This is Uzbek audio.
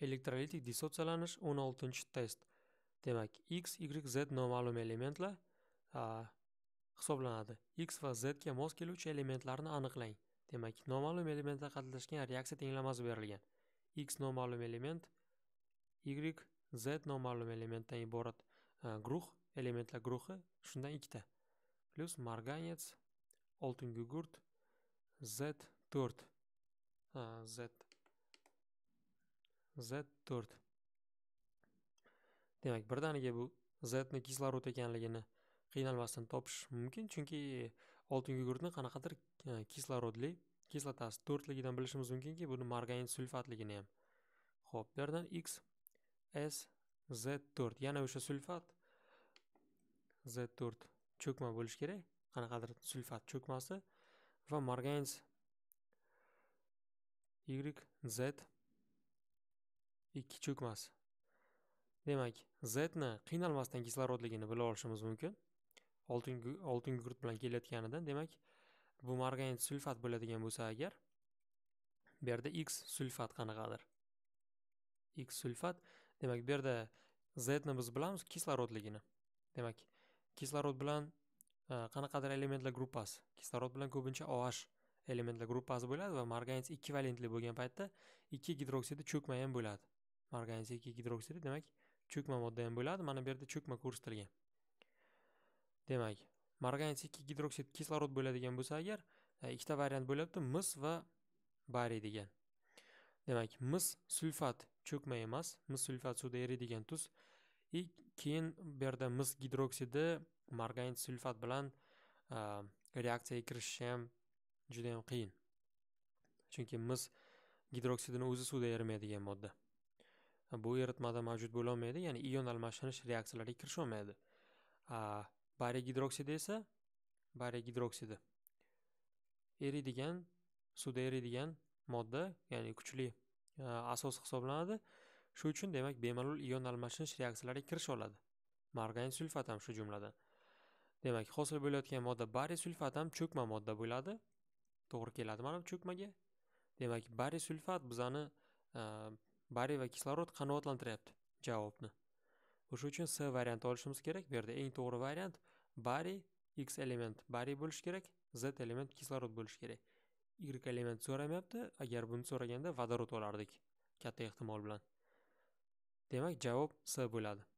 elektrolitik dissotsialanish 16 test demak x y z noma'lum elementlar hisoblanadi x va z ga mos keluvchi elementlarni aniqlang demak noma'lum elementlar qatnashgan reaksiya tenglamasi berilgan x noma'lum element y z noma'lum elementdan iborat guruh elementlar guruhi shundan ikkita plyus oltin gugurt z to'rt z Z4. Demak, birdaniga bu Z ni kislorod ekanligini qiynalmasdan topish mumkin, chunki oltin gugurtni qanaqadir e, kislorodli kislotasi to'rtligidan bilishimiz mumkinki, buni margarin sulfatligini ham. Xo'p, bu yerdan X S Z4 yana o'sha sulfat Z4 cho'kma bo'lishi kerak. Qanaqadir sulfat cho'kmasi va margarin Y Z ikki cho'kmas demak z ni qiynalmasdan kislorodligini bila olishimiz mumkin oltin oltin gugurt bilan kelayotganidan demak bu margan sulfat bo'ladigan bo'lsa agar bu yerda x sulfat qanaqadir x sulfat demak bu yerda z ni biz bilamiz kislorodligini demak kislorod bilan e, qanaqadir elementlar gruppasi kislorod bilan ko'pincha oh elementlar gruppasi bo'ladi va ikki valentli bo'lgan paytda ikki gidroksidi cho'kma ham bo'ladi organizm sekiy gidroksid demak cho'kma modda ham bo'ladi mana bu yerda cho'kma ko'rsatilgan demak margan sekiy gidroksid kislorod bo'ladigan bo'lsa agar e, ikkita variant bo'lyapti mis va bariy degan demak mis sulfat cho'kma emas mis sulfat suvda eriydigan tuz и keyin bu yerda mis gidroksidi margan sulfat bilan e, reaksiyaga kirishishi ham juda yam qiyin chunki mis gidroksidini o'zi suvda erimaydigan modda bu eritmada mavjud bo'lolmaydi ya'ni ion almashinish reaksiyalariga kirisholmaydi bariy gidroksidi esa bariy gidroksidi eriydigan suvda eriydigan modda ya'ni kuchli asos hisoblanadi shu uchun demak bemalol ion almashinish reaksiyalariga kirisha oladi margan sulfat ham shu jumladan demak hosil bo'layotgan modda bariy sulfat ham cho'kma modda bo'ladi to'g'ri keladi mana bu cho'kmaga demak bariy sulfat bizani bariy va kislorod qanoatlantiryapti javobni o'sha uchun s variantni olishimiz kerak bu yerda eng to'g'ri variant bariy x element bariy bo'lishi kerak z element kislorod bo'lishi kerak y element so'ramayapti agar buni so'raganda vodorod olardik katta ehtimol bilan demak javob s bo'ladi